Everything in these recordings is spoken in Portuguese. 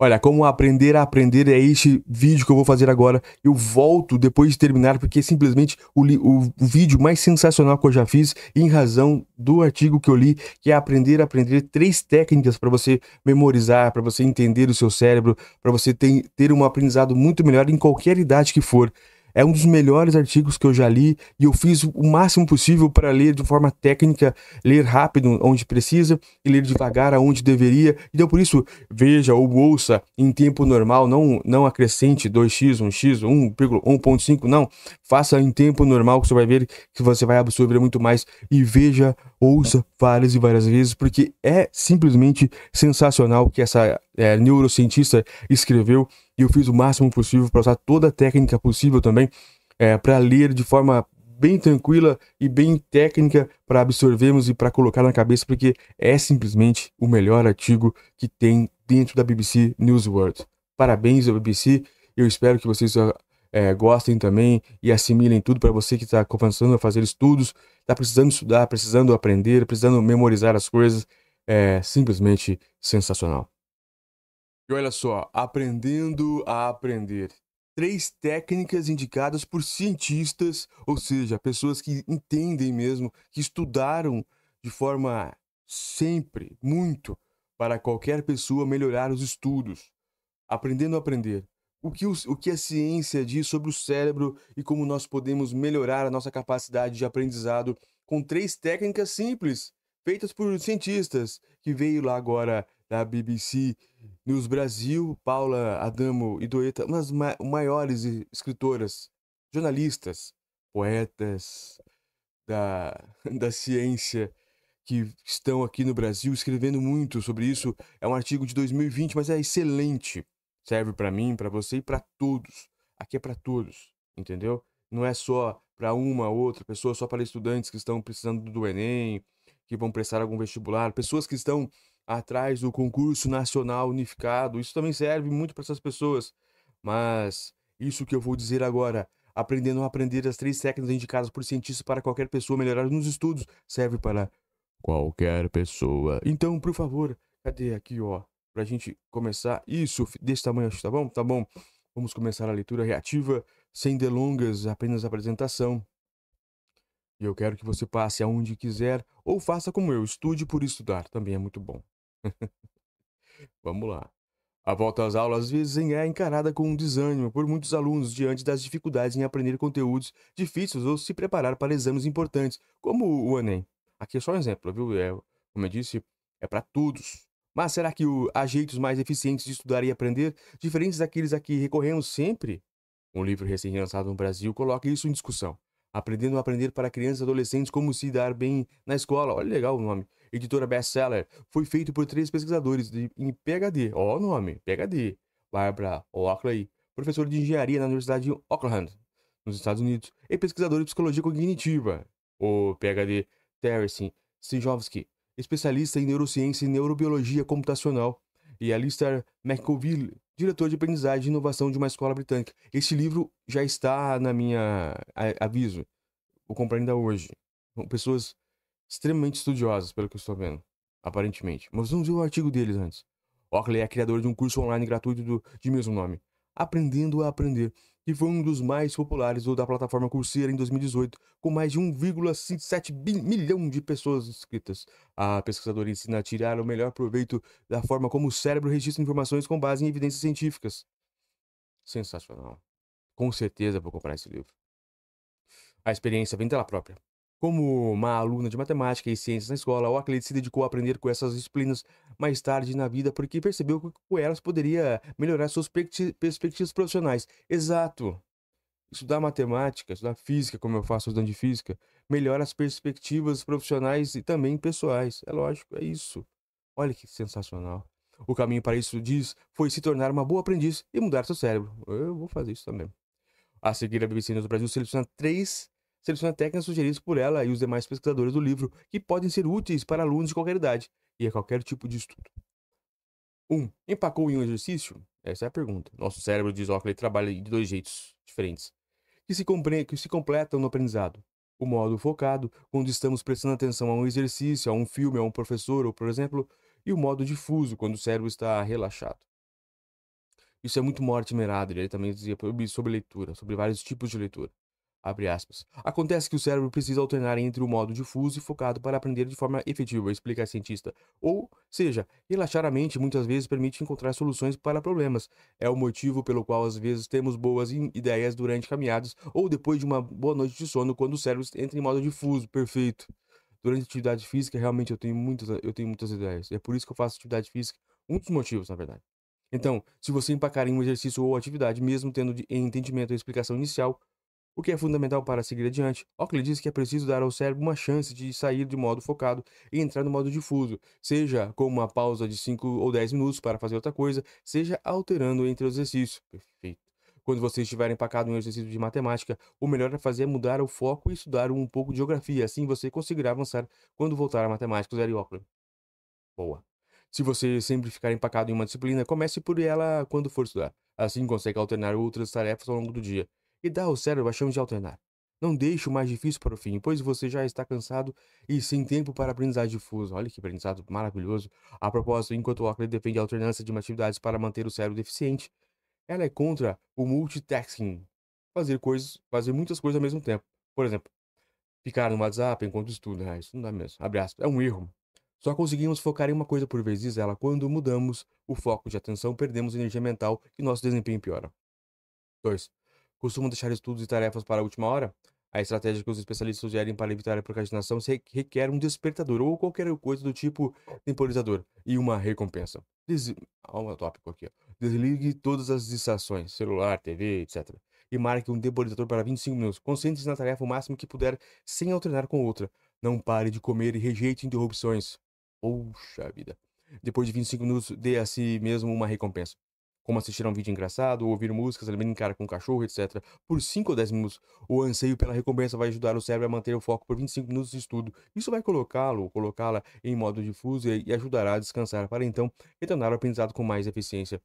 Olha, como aprender a aprender é este vídeo que eu vou fazer agora. Eu volto depois de terminar, porque é simplesmente o, o, vídeo mais sensacional que eu já fiz, em razão do artigo que eu li, que é aprender a aprender três técnicas para você memorizar, para você entender o seu cérebro, para você ter, ter um aprendizado muito melhor em qualquer idade que for. É um dos melhores artigos que eu já li e eu fiz o máximo possível para ler de forma técnica, ler rápido onde precisa e ler devagar aonde deveria. Então, por isso, veja ou ouça em tempo normal, não, não acrescente 2x, 1x, 1,5, não. Faça em tempo normal que você vai ver que você vai absorver muito mais e veja, ouça várias e várias vezes, porque é simplesmente sensacional o que essa é, neurocientista escreveu e eu fiz o máximo possível para usar toda a técnica possível também é, para ler de forma bem tranquila e bem técnica para absorvermos e para colocar na cabeça, porque é simplesmente o melhor artigo que tem dentro da BBC News World. Parabéns à BBC, eu espero que vocês é, gostem também e assimilem tudo para você que está começando a fazer estudos, está precisando estudar, precisando aprender, precisando memorizar as coisas. É simplesmente sensacional. E olha só, aprendendo a aprender. Três técnicas indicadas por cientistas, ou seja, pessoas que entendem mesmo, que estudaram de forma sempre, muito, para qualquer pessoa melhorar os estudos. Aprendendo a aprender o que, o, o que a ciência diz sobre o cérebro e como nós podemos melhorar a nossa capacidade de aprendizado com três técnicas simples, feitas por cientistas, que veio lá agora da BBC News Brasil, Paula Adamo e Doeta, uma das ma maiores escritoras, jornalistas, poetas da, da ciência que estão aqui no Brasil escrevendo muito sobre isso. É um artigo de 2020, mas é excelente. Serve para mim, para você e para todos. Aqui é para todos, entendeu? Não é só para uma outra pessoa, só para estudantes que estão precisando do Enem, que vão prestar algum vestibular, pessoas que estão atrás do concurso nacional unificado. Isso também serve muito para essas pessoas. Mas isso que eu vou dizer agora, aprendendo a aprender as três técnicas indicadas por cientistas para qualquer pessoa melhorar nos estudos, serve para qualquer pessoa. Então, por favor, cadê aqui, ó? para a gente começar. Isso, desse tamanho, tá bom? Tá bom. Vamos começar a leitura reativa, sem delongas, apenas apresentação. E eu quero que você passe aonde quiser ou faça como eu, estude por estudar, também é muito bom. Vamos lá. A volta às aulas às vezes é encarada com um desânimo por muitos alunos diante das dificuldades em aprender conteúdos difíceis ou se preparar para exames importantes, como o Enem. Aqui é só um exemplo, viu? É, como eu disse, é para todos. Mas será que o, há jeitos mais eficientes de estudar e aprender, diferentes daqueles a que recorremos sempre? Um livro recém-lançado no Brasil coloca isso em discussão. Aprendendo a Aprender para Crianças e Adolescentes Como Se Dar Bem na Escola. Olha legal o nome. Editora bestseller. Foi feito por três pesquisadores de, em PHD. Ó o nome, PHD. Barbara Oakley, professora de engenharia na Universidade de Auckland, nos Estados Unidos, e pesquisadora de psicologia cognitiva. O PHD Terence Sijovski, especialista em neurociência e neurobiologia computacional, e Alistair McCoville, diretor de aprendizagem e inovação de uma escola britânica. Este livro já está na minha aviso. Vou comprar ainda hoje. São pessoas extremamente estudiosas, pelo que eu estou vendo, aparentemente. Mas vamos ver o artigo deles antes. Ockley é criador de um curso online gratuito do, de mesmo nome, Aprendendo a Aprender, que foi um dos mais populares da plataforma Coursera em 2018, com mais de 1,7 milhão de pessoas inscritas. A pesquisadora ensina a tirar o melhor proveito da forma como o cérebro registra informações com base em evidências científicas. Sensacional. Com certeza vou comprar esse livro. A experiência vem dela própria. Como uma aluna de matemática e ciências na escola, o Oakley se dedicou a aprender com essas disciplinas mais tarde na vida porque percebeu que com elas poderia melhorar suas perspectivas profissionais. Exato. Estudar matemática, estudar física, como eu faço estudando de física, melhora as perspectivas profissionais e também pessoais. É lógico, é isso. Olha que sensacional. O caminho para isso, diz, foi se tornar uma boa aprendiz e mudar seu cérebro. Eu vou fazer isso também. A seguir, a BBC News do Brasil seleciona três seleciona técnicas sugeridas por ela e os demais pesquisadores do livro que podem ser úteis para alunos de qualquer idade e a qualquer tipo de estudo. 1. Um, empacou em um exercício? Essa é a pergunta. Nosso cérebro diz ele trabalha de dois jeitos diferentes, que se, que se completam no aprendizado. O modo focado, quando estamos prestando atenção a um exercício, a um filme, a um professor, ou por exemplo, e o modo difuso, quando o cérebro está relaxado. Isso é muito morte merada, ele também dizia sobre leitura, sobre vários tipos de leitura. Acontece que o cérebro precisa alternar entre o modo difuso e focado para aprender de forma efetiva, explica a cientista. Ou seja, relaxar a mente muitas vezes permite encontrar soluções para problemas. É o motivo pelo qual às vezes temos boas ideias durante caminhadas ou depois de uma boa noite de sono quando o cérebro entra em modo difuso. Perfeito. Durante atividade física, realmente eu tenho muitas, eu tenho muitas ideias. É por isso que eu faço atividade física. Um dos motivos, na verdade. Então, se você empacar em um exercício ou atividade, mesmo tendo em entendimento a explicação inicial, o que é fundamental para seguir adiante. Ockley diz que é preciso dar ao cérebro uma chance de sair de modo focado e entrar no modo difuso, seja com uma pausa de 5 ou 10 minutos para fazer outra coisa, seja alterando entre os exercícios. Perfeito. Quando você estiver empacado em um exercício de matemática, o melhor a fazer é mudar o foco e estudar um pouco de geografia, assim você conseguirá avançar quando voltar à matemática, e Ockley. Boa. Se você sempre ficar empacado em uma disciplina, comece por ela quando for estudar. Assim consegue alternar outras tarefas ao longo do dia e dá ao cérebro a chance de alternar. Não deixe o mais difícil para o fim, pois você já está cansado e sem tempo para aprendizado difuso. Olha que aprendizado maravilhoso. A propósito, enquanto o Oakley defende a alternância de atividades para manter o cérebro deficiente, ela é contra o multitasking. Fazer coisas, fazer muitas coisas ao mesmo tempo. Por exemplo, ficar no WhatsApp enquanto estuda. Ah, isso não dá mesmo. Abre aspas. É um erro. Só conseguimos focar em uma coisa por vez, diz ela. Quando mudamos o foco de atenção, perdemos energia mental e nosso desempenho piora. 2 costumam deixar estudos e tarefas para a última hora. A estratégia que os especialistas sugerem para evitar a procrastinação requer um despertador ou qualquer coisa do tipo temporizador e uma recompensa. Des... Olha o tópico aqui. Desligue todas as distrações, celular, TV, etc. E marque um temporizador para 25 minutos. Concentre-se na tarefa o máximo que puder, sem alternar com outra. Não pare de comer e rejeite interrupções. Puxa vida. Depois de 25 minutos, dê a si mesmo uma recompensa como assistir a um vídeo engraçado, ou ouvir músicas, brincar com um cachorro, etc., por 5 ou 10 minutos. O anseio pela recompensa vai ajudar o cérebro a manter o foco por 25 minutos de estudo. Isso vai colocá-lo ou colocá-la em modo difuso e ajudará a descansar, para então retornar ao aprendizado com mais eficiência.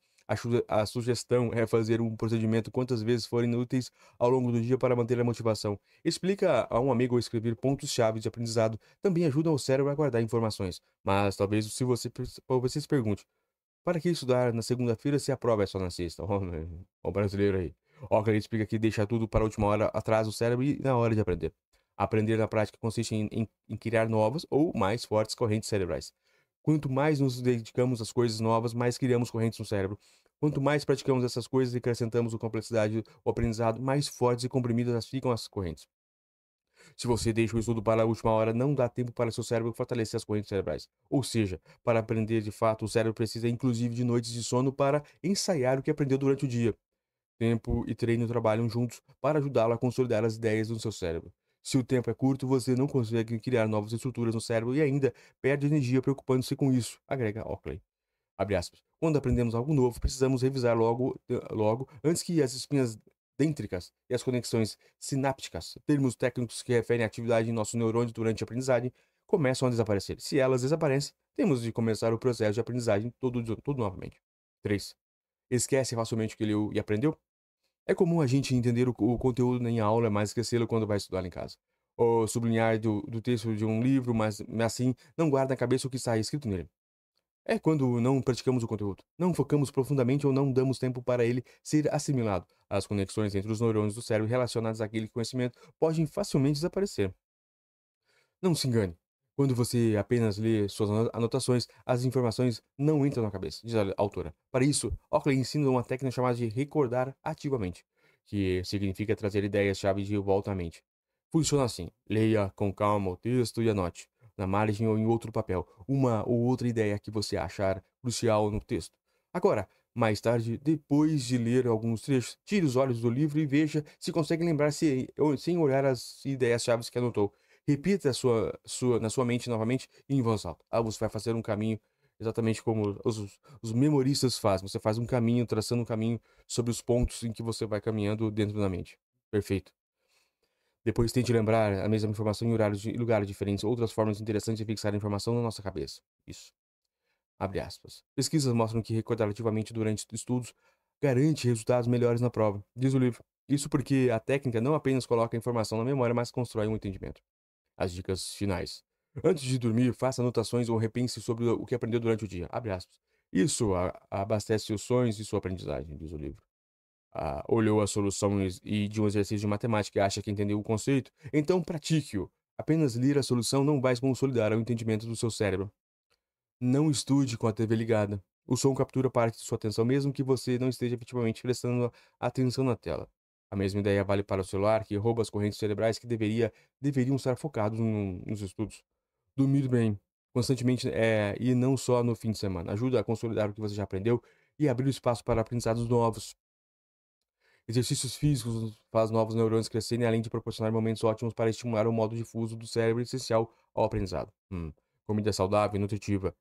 A, sugestão é fazer um procedimento quantas vezes forem úteis ao longo do dia para manter a motivação. Explica a um amigo ou escrever pontos-chave de aprendizado também ajudam o cérebro a guardar informações. Mas talvez se você, você se pergunte, para que estudar na segunda-feira se a prova é só na sexta? Ó, oh, o brasileiro aí. Ó, oh, ele explica que deixar tudo para a última hora atrás do cérebro e na hora de aprender. Aprender na prática consiste em, em, em criar novas ou mais fortes correntes cerebrais. Quanto mais nos dedicamos às coisas novas, mais criamos correntes no cérebro. Quanto mais praticamos essas coisas e acrescentamos a complexidade do aprendizado, mais fortes e comprimidas ficam as correntes. Se você deixa o estudo para a última hora, não dá tempo para seu cérebro fortalecer as correntes cerebrais. Ou seja, para aprender de fato, o cérebro precisa inclusive de noites de sono para ensaiar o que aprendeu durante o dia. Tempo e treino trabalham juntos para ajudá-lo a consolidar as ideias no seu cérebro. Se o tempo é curto, você não consegue criar novas estruturas no cérebro e ainda perde energia preocupando-se com isso, agrega Ockley. Quando aprendemos algo novo, precisamos revisar logo, eh, logo antes que as espinhas dêntricas e as conexões sinápticas, termos técnicos que referem à atividade em nossos neurônios durante a aprendizagem, começam a desaparecer. Se elas desaparecem, temos de começar o processo de aprendizagem todo, novamente. 3. Esquece facilmente o que leu e aprendeu? É comum a gente entender o, o conteúdo em aula, é mas esquecê-lo quando vai estudar em casa. Ou sublinhar do, do texto de um livro, mas assim não guarda na cabeça o que está escrito nele. É quando não praticamos o conteúdo, não focamos profundamente ou não damos tempo para ele ser assimilado. As conexões entre os neurônios do cérebro relacionadas àquele conhecimento podem facilmente desaparecer. Não se engane. Quando você apenas lê suas anotações, as informações não entram na cabeça, diz a autora. Para isso, Oakley ensina uma técnica chamada de recordar ativamente, que significa trazer ideias-chave de volta à mente. Funciona assim: leia com calma o texto e anote na margem ou em outro papel, uma ou outra ideia que você achar crucial no texto. Agora, mais tarde, depois de ler alguns trechos, tire os olhos do livro e veja se consegue lembrar se, sem olhar as ideias-chave que anotou. Repita sua, sua, na sua mente novamente em voz alta. Ah, você vai fazer um caminho exatamente como os, os memoristas fazem. Você faz um caminho, traçando um caminho sobre os pontos em que você vai caminhando dentro da mente. Perfeito. Depois tente lembrar a mesma informação em horários e lugares diferentes, outras formas interessantes de fixar a informação na nossa cabeça. Isso. Abre aspas. Pesquisas mostram que recordar ativamente durante estudos garante resultados melhores na prova, diz o livro. Isso porque a técnica não apenas coloca a informação na memória, mas constrói um entendimento. As dicas finais. Antes de dormir, faça anotações ou repense sobre o que aprendeu durante o dia. Abre aspas. Isso abastece seus sonhos e sua aprendizagem, diz o livro olhou a solução e de um exercício de matemática e acha que entendeu o conceito, então pratique-o. Apenas ler a solução não vai consolidar o entendimento do seu cérebro. Não estude com a TV ligada. O som captura parte de sua atenção mesmo que você não esteja efetivamente prestando atenção na tela. A mesma ideia vale para o celular, que rouba as correntes cerebrais que deveria, deveriam estar focados no, nos estudos. Dormir bem, constantemente é, e não só no fim de semana. Ajuda a consolidar o que você já aprendeu e abrir espaço para aprendizados novos. Exercícios físicos fazem novos neurônios crescerem, além de proporcionar momentos ótimos para estimular o modo difuso do cérebro essencial ao aprendizado. Hum. Comida saudável e nutritiva.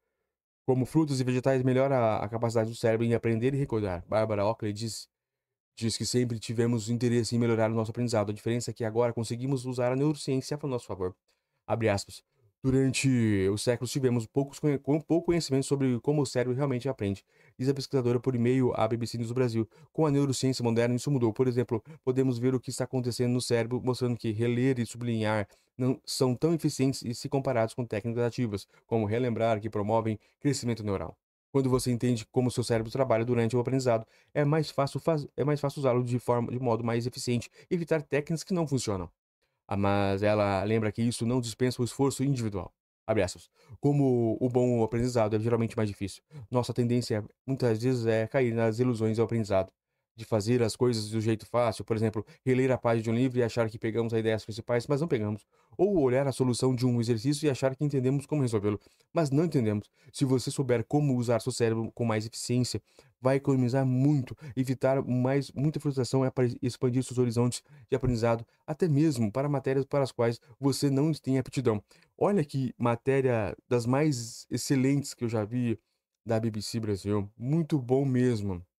Como frutas e vegetais melhora a, capacidade do cérebro em aprender e recordar. Bárbara Ockley diz diz que sempre tivemos interesse em melhorar o nosso aprendizado. A diferença é que agora conseguimos usar a neurociência a nosso favor. Abre aspas. Durante os séculos, tivemos poucos, com pouco conhecimento sobre como o cérebro realmente aprende, diz a pesquisadora por e-mail à BBC News Brasil. Com a neurociência moderna, isso mudou. Por exemplo, podemos ver o que está acontecendo no cérebro, mostrando que reler e sublinhar não são tão eficientes e se comparados com técnicas ativas, como relembrar, que promovem crescimento neural. Quando você entende como seu cérebro trabalha durante o aprendizado, é mais fácil, faz... é fácil usá-lo de, forma... de modo mais eficiente, evitar técnicas que não funcionam. Ah, mas ela lembra que isso não dispensa o esforço individual. Abraços. Como o bom aprendizado é geralmente mais difícil, nossa tendência muitas vezes é cair nas ilusões do aprendizado de fazer as coisas do jeito fácil, por exemplo, reler a página de um livro e achar que pegamos as ideias principais, mas não pegamos, ou olhar a solução de um exercício e achar que entendemos como resolvê-lo, mas não entendemos. Se você souber como usar seu cérebro com mais eficiência, vai economizar muito, evitar mais muita frustração e expandir seus horizontes de aprendizado, até mesmo para matérias para as quais você não tem aptidão. Olha que matéria das mais excelentes que eu já vi da BBC Brasil, muito bom mesmo